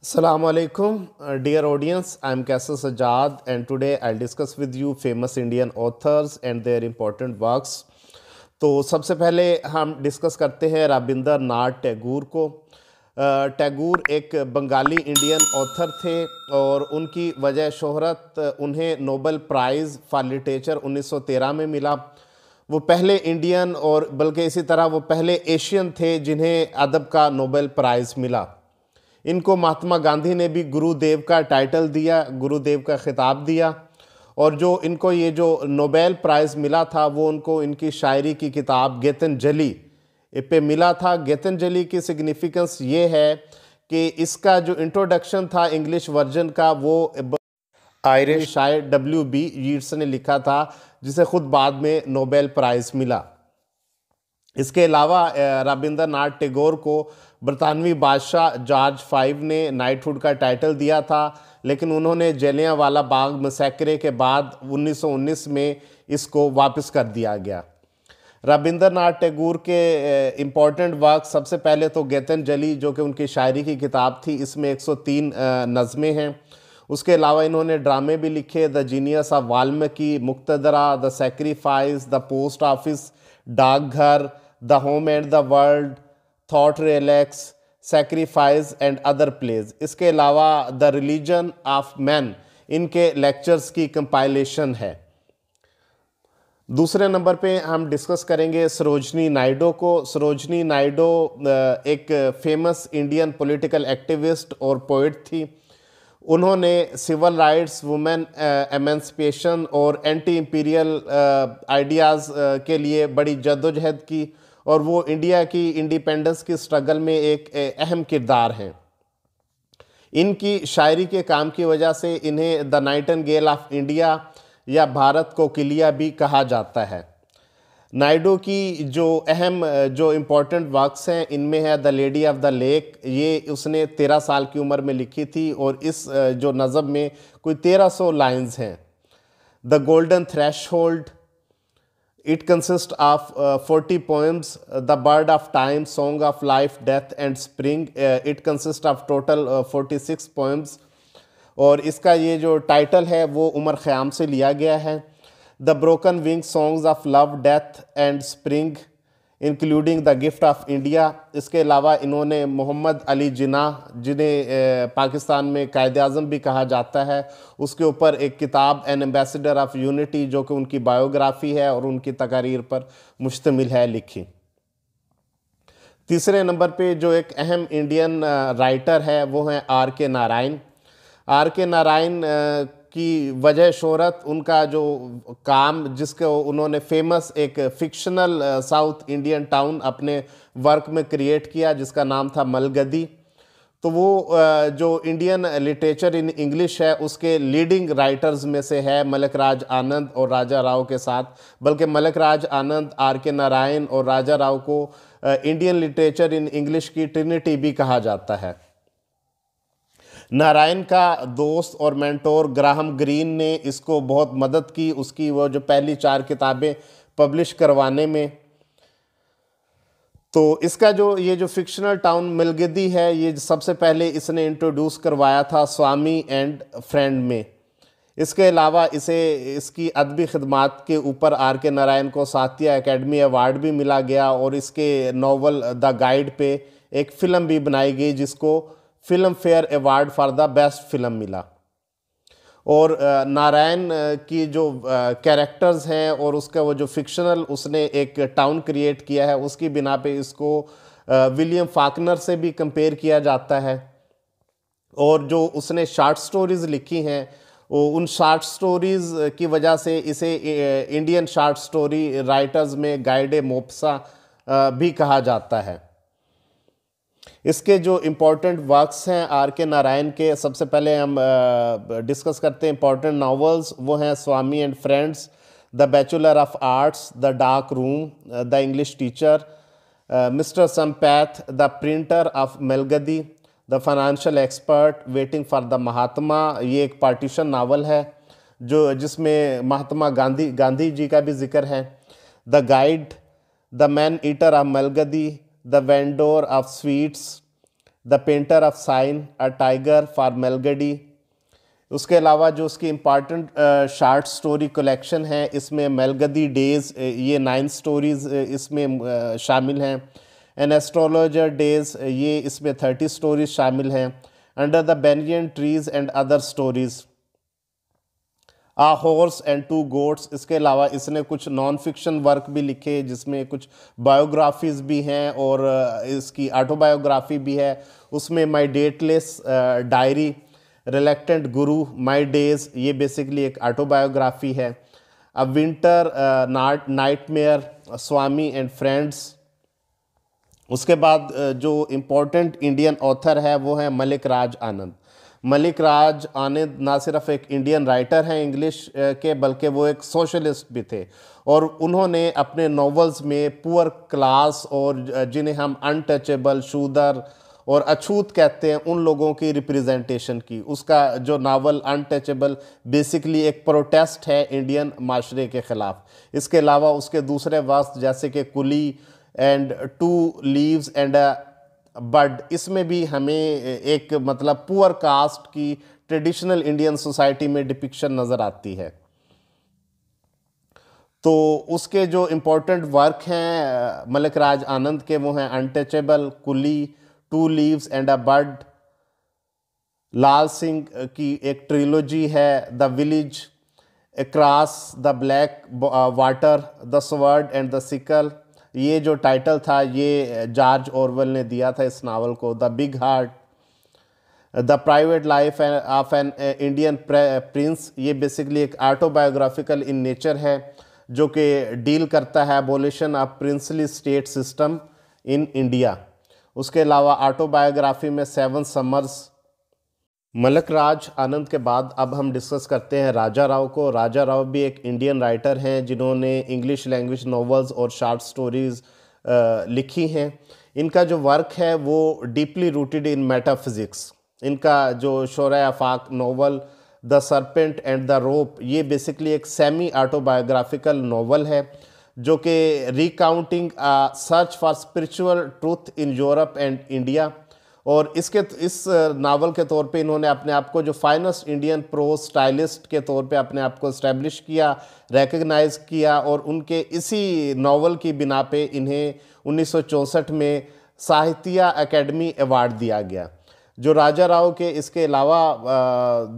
Assalamualaikum, uh, dear audience. I am Kaisa Sajad, and today I'll discuss with you famous Indian authors and their important works. तो सबसे पहले हम discuss करते हैं रविंद्र नाथ टैगोर को uh, Tagore एक बंगाली इंडियन ऑथर थे और उनकी वजह शोहरत uh, उन्हें नोबल प्राइज़ फॉर लिटरेचर 1913 में मिला वो पहले इंडियन और बल्कि इसी तरह वो पहले एशियन थे जिन्हें अदब का नोबल प्राइज़ मिला इनको महात्मा गांधी ने भी गुरुदेव का टाइटल दिया गुरुदेव का खिताब दिया और जो इनको ये जो नोबेल प्राइज़ मिला था वो उनको इनकी शायरी की किताब गेतनजली पे मिला था गेतनजली की सिग्निफिकेंस ये है कि इसका जो इंट्रोडक्शन था इंग्लिश वर्जन का वो आयरिश शायर डब्ल्यू बी यीट्स ने लिखा था जिसे ख़ुद बाद में नोबेल प्राइज़ मिला इसके अलावा रविंद्र नाथ टैगोर को बरतानवी बादशाह जॉर्ज फाइव ने नाइटहुड का टाइटल दिया था लेकिन उन्होंने वाला बाग मसैकरे के बाद 1919 में इसको वापस कर दिया गया रविंद्र नाथ टैगोर के इम्पॉर्टेंट वर्क सबसे पहले तो गैतन जली जो कि उनकी शायरी की किताब थी इसमें 103 नज़में हैं उसके अलावा इन्होंने ड्रामे भी लिखे द जीनियस ऑफ वाल्म मुख्तरा the sacrifice the post office डाकघर the home and the world thought relics sacrifice and other plays इसके अलावा द रिलीजन ऑफ मैन इनके लेक्चर्स की कंपाइलेशन है दूसरे नंबर पे हम डिस्कस करेंगे सरोजनी नायडो को सरोजनी नायडो एक फेमस इंडियन पॉलिटिकल एक्टिविस्ट और पोइट थी उन्होंने सिविल राइट्स वुमेन एमेंसपेशन और एंटी इम्पीरियल आइडियाज़ के लिए बड़ी जद्दोजहद की और वो इंडिया की इंडिपेंडेंस की स्ट्रगल में एक अहम किरदार हैं इनकी शायरी के काम की वजह से इन्हें the nightingale of India या भारत को किलिया भी कहा जाता है नायडू की जो अहम जो इम्पोर्टेंट वर्क्स हैं इनमें है the lady of the lake ये उसने तेरह साल की उम्र में लिखी थी और इस जो नज़म में कोई तेरह सौ लाइन्स हैं the golden threshold It consists of uh, 40 poems, The Bird of Time, Song of Life, Death and Spring. Uh, it consists of total uh, 46 poems. और इसका ये जो टाइटल है वो उमर ख़याम से लिया गया है the broken wing songs of love death and spring including the gift of India इसके अलावा इन्होंने मोहम्मद अली जिना जिन्हें पाकिस्तान में कायद अजम भी कहा जाता है उसके ऊपर एक किताब एन एम्बेसडर ऑफ यूनिटी जो कि उनकी बायोग्राफ़ी है और उनकी तकारीर पर मुश्तमिल है लिखी तीसरे नंबर पे जो एक अहम इंडियन राइटर है वो हैं आर के नारायण आर के नारायण की वजह शोहरत उनका जो काम जिसको उन्होंने फेमस एक फिक्शनल साउथ इंडियन टाउन अपने वर्क में क्रिएट किया जिसका नाम था मलगदी तो वो uh, जो इंडियन लिटरेचर इन इंग्लिश है उसके लीडिंग राइटर्स में से है मलक राज आनंद और राजा राव के साथ बल्कि मलक राज आनंद आर के नारायण और राजा राव को इंडियन लिटरेचर इन इंग्लिश की ट्रिनिटी भी कहा जाता है नारायण का दोस्त और मैंटोर ग्राहम ग्रीन ने इसको बहुत मदद की उसकी वो जो पहली चार किताबें पब्लिश करवाने में तो इसका जो ये जो फिक्शनल टाउन मिलगदी है ये सबसे पहले इसने इंट्रोड्यूस करवाया था स्वामी एंड फ्रेंड में इसके अलावा इसे इसकी अदबी खदमात के ऊपर आर के नारायण को सातिया एकेडमी अवार्ड भी मिला गया और इसके नावल द गाइड पे एक फ़िल्म भी बनाई गई जिसको Filmfare award for the best film मिला और नारायण की जो कैरेक्टर्स हैं और उसका वो जो फिक्शनल उसने एक टाउन क्रिएट किया है उसकी बिना पे इसको विलियम फाकनर से भी कंपेयर किया जाता है और जो उसने शार्ट स्टोरीज़ लिखी हैं उन शार्ट स्टोरीज़ की वजह से इसे इंडियन शार्ट स्टोरी राइटर्स में गाइडे मोपसा भी कहा जाता है इसके जो इम्पोर्टेंट वर्क्स हैं आर के नारायण के सबसे पहले हम डिस्कस करते हैं इम्पोर्टेंट नावल्स वो हैं Swami and friends the bachelor of arts the dark room the English teacher mister Sampath the printer of Malgudi the financial expert waiting for the Mahatma ये एक पार्टीशन नावल है जो जिसमें महात्मा गांधी गांधी जी का भी जिक्र है the guide the man eater of Malgudi the vendor of sweets, the painter of sign, a tiger for melgadi. उसके अलावा जो उसकी इम्पॉर्टेंट शार्ट स्टोरी कलेक्शन है इसमें मेलगदी डेज़ ये नाइन स्टोरीज़ इसमें शामिल हैं एन एस्ट्रोलॉजर डेज़ ये इसमें थर्टी स्टोरीज शामिल हैं under the banyan trees and other stories a horse and two goats इसके अलावा इसने कुछ नॉन फिक्शन वर्क भी लिखे जिसमें कुछ बायोग्राफीज भी हैं और इसकी ऑटोबायोग्राफी भी है उसमें माई dateless diary reluctant guru my days ये बेसिकली एक ऑटोबायोग्राफी है a winter not nightmare Swami and friends उसके बाद जो इम्पोर्टेंट इंडियन ऑथर है वो है मलिक राज आनंद मलिक राज आनंद ना सिर्फ एक इंडियन राइटर हैं इंग्लिश के बल्कि वो एक सोशलिस्ट भी थे और उन्होंने अपने नॉवेल्स में पुअर क्लास और जिन्हें हम अनटचेबल शूदर और अछूत कहते हैं उन लोगों की रिप्रेजेंटेशन की उसका जो नावल अनटचेबल बेसिकली एक प्रोटेस्ट है इंडियन माशरे के ख़िलाफ़ इसके अलावा उसके दूसरे वास्त जैसे कि coolie and two leaves and but इसमें भी हमें एक मतलब पुअर कास्ट की ट्रेडिशनल इंडियन सोसाइटी में डिपिक्शन नज़र आती है तो उसके जो इम्पोर्टेंट वर्क हैं मलिक राज आनंद के वो हैं untouchable coolie two leaves and a bud Lal Singh की एक ट्रिलोजी है the village cross the black water the sword and the sickle ये जो टाइटल था ये जॉर्ज ओरवेल ने दिया था इस नावल को the big heart the private life of an Indian prince ये बेसिकली एक ऑटोबायोग्राफिकल इन नेचर है जो कि डील करता है abolition of princely state system in India उसके अलावा ऑटोबायोग्राफी में सेवन समर्स मलक राज आनंद के बाद अब हम डिस्कस करते हैं राजा राव को राजा राव भी एक इंडियन राइटर हैं जिन्होंने इंग्लिश लैंग्वेज नॉवेल्स और शार्ट स्टोरीज़ लिखी हैं इनका जो वर्क है वो डीपली रूटेड इन मेटाफिज़िक्स इनका जो शोर आफाक novel the serpent and the rope ये बेसिकली एक सेमी ऑटोबायोग्राफिकल नावल है जो कि recounting search for spiritual truth in Europe and India और इसके इस नावल के तौर पे इन्होंने अपने आप को जो फाइनेस्ट इंडियन प्रो स्टाइलिस्ट के तौर पे अपने आप को इस्टेब्लिश किया रेकग्नाइज़ किया और उनके इसी नावल की बिना पे इन्हें 1964 में साहित्य एकेडमी अवार्ड दिया गया जो राजा राव के इसके अलावा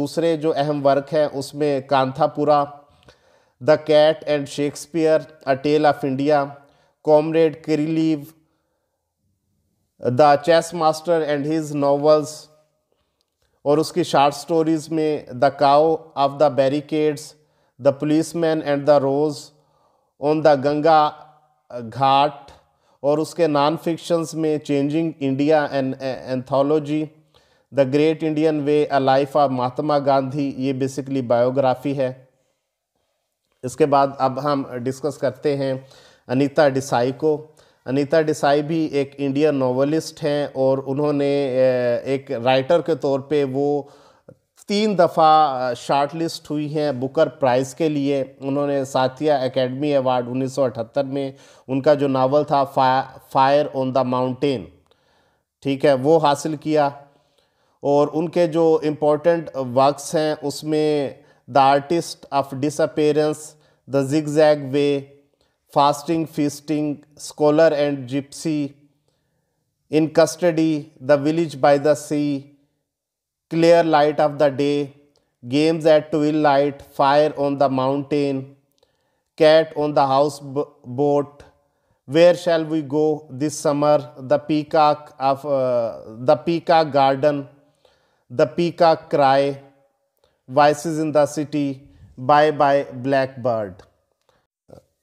दूसरे जो अहम वर्क हैं उसमें Kanthapura the cat and Shakespeare a tale of India comrade Kirillov the chess master and his novels और उसकी शार्ट स्टोरीज़ में the cow of the barricades the policeman and the rose on the Ganga ghat और उसके non fictions में changing India and anthology the great Indian way a life of Mahatma Gandhi ये basically biography है इसके बाद अब हम डिस्कस करते हैं अनीता डिसाई को अनीता डिसाई भी एक इंडियन नॉवलिस्ट हैं और उन्होंने एक राइटर के तौर पे वो तीन दफ़ा शार्ट लिस्ट हुई हैं बुकर प्राइज़ के लिए उन्होंने साथिया एकेडमी अवार्ड 1978 में उनका जो नावल था फायर ऑन द माउंटेन ठीक है वो हासिल किया और उनके जो इम्पोर्टेंट वर्क्स हैं उसमें the artist of disappearance the zigzag way fasting, feasting, scholar and gypsy, in custody, the village by the sea, clear light of the day, games at twilight, fire on the mountain, cat on the houseboat, where shall we go this summer, the peacock of uh, the peacock garden, the peacock cry, vices in the city, bye bye blackbird.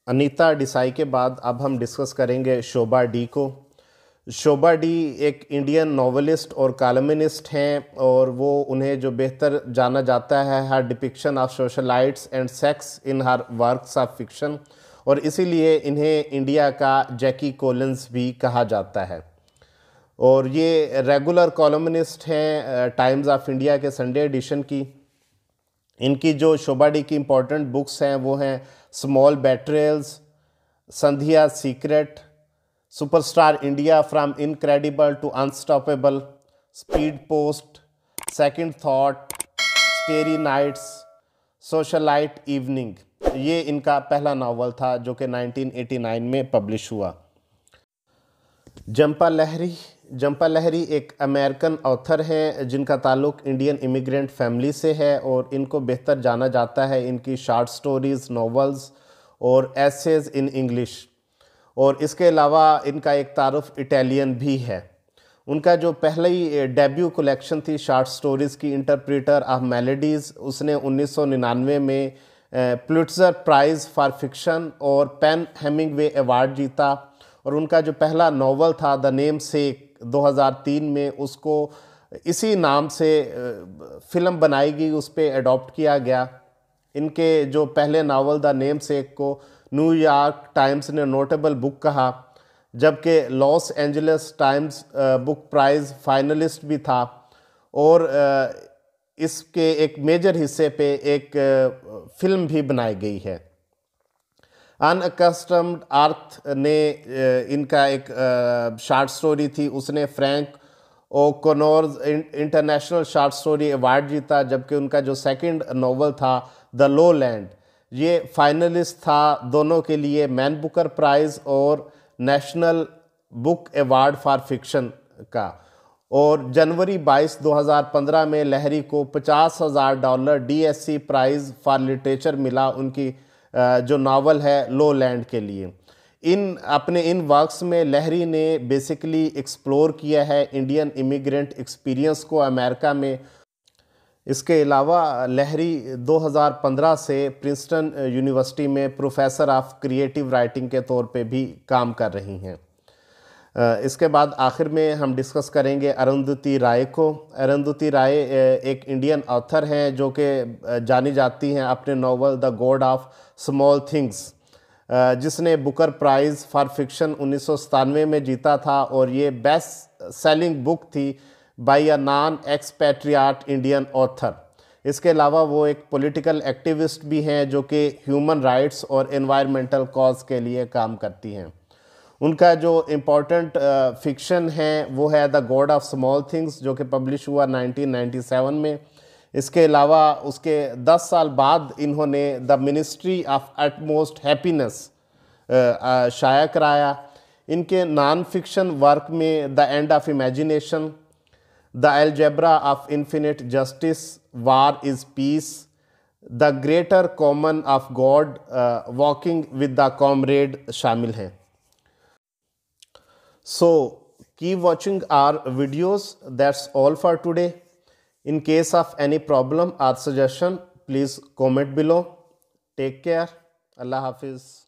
Anita Desai के बाद अब हम discuss करेंगे शोभा डी को शोभा डी एक Indian novelist और columnist हैं और वो उन्हें जो बेहतर जाना जाता है her depiction of socialites and sex in her works of fiction और इसीलिए इन्हें इंडिया का जैकी कोलिंस भी कहा जाता है और ये रेगुलर कॉलमिनिस्ट हैं टाइम्स ऑफ इंडिया के संडे एडिशन की इनकी जो शोभा डी की इम्पॉर्टेंट बुक्स हैं वो हैं small betrayals Sandhya secret superstar India from incredible to unstoppable speed post second thought starry nights socialite evening ये इनका पहला नावल था जो कि 1989 में पब्लिश हुआ जंपा लहरी जंपा लहरी एक अमेरिकन ऑथर हैं जिनका ताल्लुक इंडियन इमिग्रेंट फैमिली से है और इनको बेहतर जाना जाता है इनकी शार्ट स्टोरीज़ नावल्स और एसेज इन इंग्लिश और इसके अलावा इनका एक तारफ़ इटालियन भी है उनका जो ही डेब्यू कलेक्शन थी शार्ट स्टोरीज़ की इंटरप्रेटर ऑफ मेलेडीज़ उसने 1999 में प्लुटज़र प्राइज़ फॉर फिक्शन और पेन हेमिंगवे अवार्ड जीता और उनका जो पहला नावल था द नेम सेक 2003 में उसको इसी नाम से फिल्म बनाई गई उस पर अडोप्ट किया गया इनके जो पहले नावल द नेम सेक को न्यूयॉर्क टाइम्स ने नोटेबल बुक कहा जबकि Los Angeles Times book prize finalist भी था और इसके एक मेजर हिस्से पे एक फिल्म भी बनाई गई है अनकस्टम्ड अर्थ ने इनका एक शार्ट स्टोरी थी उसने फ्रैंक ओ कोनोर इंटरनेशनल शार्ट स्टोरी अवार्ड जीता जबकि उनका जो सेकंड नावल था द लो लैंड ये फाइनलिस्ट था दोनों के लिए मैन बुकर प्राइज़ और national book award for fiction का और जनवरी 22 2015 में लहरी को पचास हज़ार dollar DSC prize for literature मिला उनकी जो नावल है लो लैंड के लिए इन अपने इन वर्क्स में लहरी ने बेसिकली एक्सप्लोर किया है इंडियन इमिग्रेंट एक्सपीरियंस को अमेरिका में इसके अलावा लहरी 2015 से प्रिंसटन यूनिवर्सिटी में प्रोफेसर ऑफ क्रिएटिव राइटिंग के तौर पे भी काम कर रही हैं इसके बाद आखिर में हम डिस्कस करेंगे अरुंधति राय को अरुंधति राय एक इंडियन ऑथर हैं जो कि जानी जाती हैं अपने novel The God of Small Things जिसने बुकर प्राइज़ फॉर फिक्शन उन्नीस में जीता था और ये बेस्ट सेलिंग बुक थी by a non expatriate Indian author इसके अलावा वो एक पॉलिटिकल एक्टिविस्ट भी हैं जो कि ह्यूमन राइट्स और इन्वायरमेंटल कॉज के लिए काम करती हैं उनका जो इम्पोर्टेंट फिक्शन uh, है वो है The God of Small Things जो कि पब्लिश हुआ 1997 में इसके अलावा उसके 10 साल बाद इन्होंने The Ministry of Utmost Happiness शाया कराया इनके नॉन फिक्शन वर्क में The End of Imagination The Algebra of Infinite Justice War Is Peace The Greater Common of God Walking with the Comrade शामिल हैं So keep watching our videos. That's all for today. In case of any problem or suggestion, please comment below. Take care. Allah Hafiz.